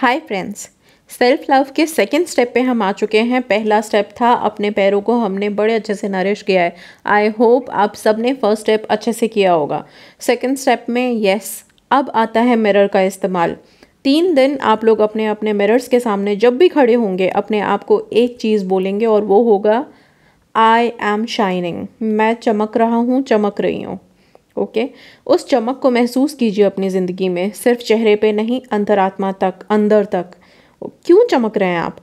हाय friends self love के second step पे हम आ चुके हैं पहला स्टेप था अपने पैरों को हमने बड़े अच्छे से नरिश किया है आई होप आप सब ने फर्स्ट स्टेप अच्छे से किया होगा सेकंड स्टेप में यस अब आता है मिरर का इस्तेमाल तीन दिन आप लोग अपने अपने मिरर्स के सामने जब भी खड़े होंगे अपने आप को एक चीज़ बोलेंगे और वो होगा आई एम शाइनिंग मैं चमक रहा हूँ चमक रही हूँ ओके okay? उस चमक को महसूस कीजिए अपनी ज़िंदगी में सिर्फ चेहरे पे नहीं अंतरात्मा तक अंदर तक क्यों चमक रहे हैं आप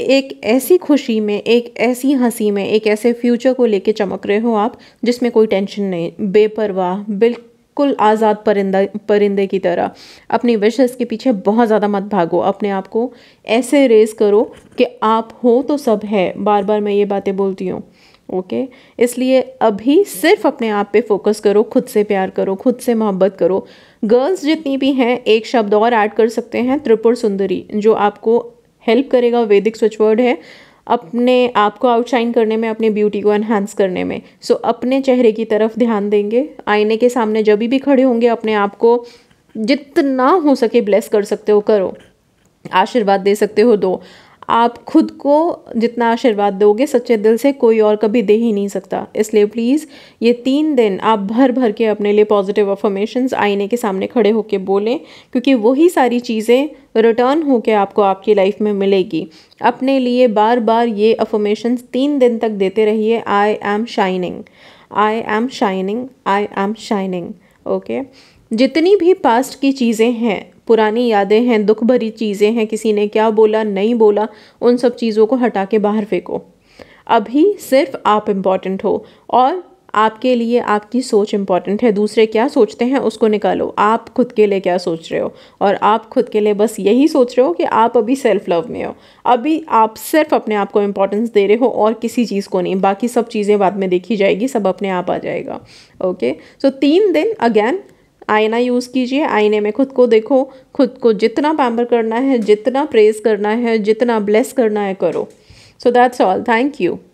एक ऐसी खुशी में एक ऐसी हंसी में एक ऐसे फ्यूचर को लेके चमक रहे हो आप जिसमें कोई टेंशन नहीं बेपरवाह बिल्कुल बिल्कुल आज़ाद परिंदा परिंदे की तरह अपनी विशेष के पीछे बहुत ज़्यादा मत भागो अपने आप को ऐसे रेस करो कि आप हो तो सब है बार बार मैं ये बातें बोलती हूँ ओके इसलिए अभी सिर्फ अपने आप पे फोकस करो खुद से प्यार करो खुद से मोहब्बत करो गर्ल्स जितनी भी हैं एक शब्द और ऐड कर सकते हैं त्रिपुर सुंदरी जो आपको हेल्प करेगा वैदिक स्विच है अपने आप को आउटशाइन करने में अपनी ब्यूटी को एनहांस करने में सो so, अपने चेहरे की तरफ ध्यान देंगे आईने के सामने जब भी खड़े होंगे अपने आप को जितना हो सके ब्लेस कर सकते हो करो आशीर्वाद दे सकते हो दो आप खुद को जितना आशीर्वाद दोगे सच्चे दिल से कोई और कभी दे ही नहीं सकता इसलिए प्लीज़ ये तीन दिन आप भर भर के अपने लिए पॉजिटिव अफर्मेशंस आईने के सामने खड़े होकर बोलें क्योंकि वही सारी चीज़ें रिटर्न होके आपको आपकी लाइफ में मिलेगी अपने लिए बार बार ये अफर्मेशंस तीन दिन तक देते रहिए I am shining I am shining I am shining okay जितनी भी पास्ट की चीज़ें हैं पुरानी यादें हैं दुख भरी चीज़ें हैं किसी ने क्या बोला नहीं बोला उन सब चीज़ों को हटा के बाहर फेंको अभी सिर्फ आप इम्पॉर्टेंट हो और आपके लिए आपकी सोच इम्पॉर्टेंट है दूसरे क्या सोचते हैं उसको निकालो आप खुद के लिए क्या सोच रहे हो और आप खुद के लिए बस यही सोच रहे हो कि आप अभी सेल्फ लव में हो अभी आप सिर्फ अपने आप को इम्पोर्टेंस दे रहे हो और किसी चीज़ को नहीं बाकी सब चीज़ें बाद में देखी जाएगी सब अपने आप आ जाएगा ओके सो तीन दिन अगेन आईना यूज़ कीजिए आईने में खुद को देखो खुद को जितना पैम्पर करना है जितना प्रेस करना है जितना ब्लेस करना है करो so that's all thank you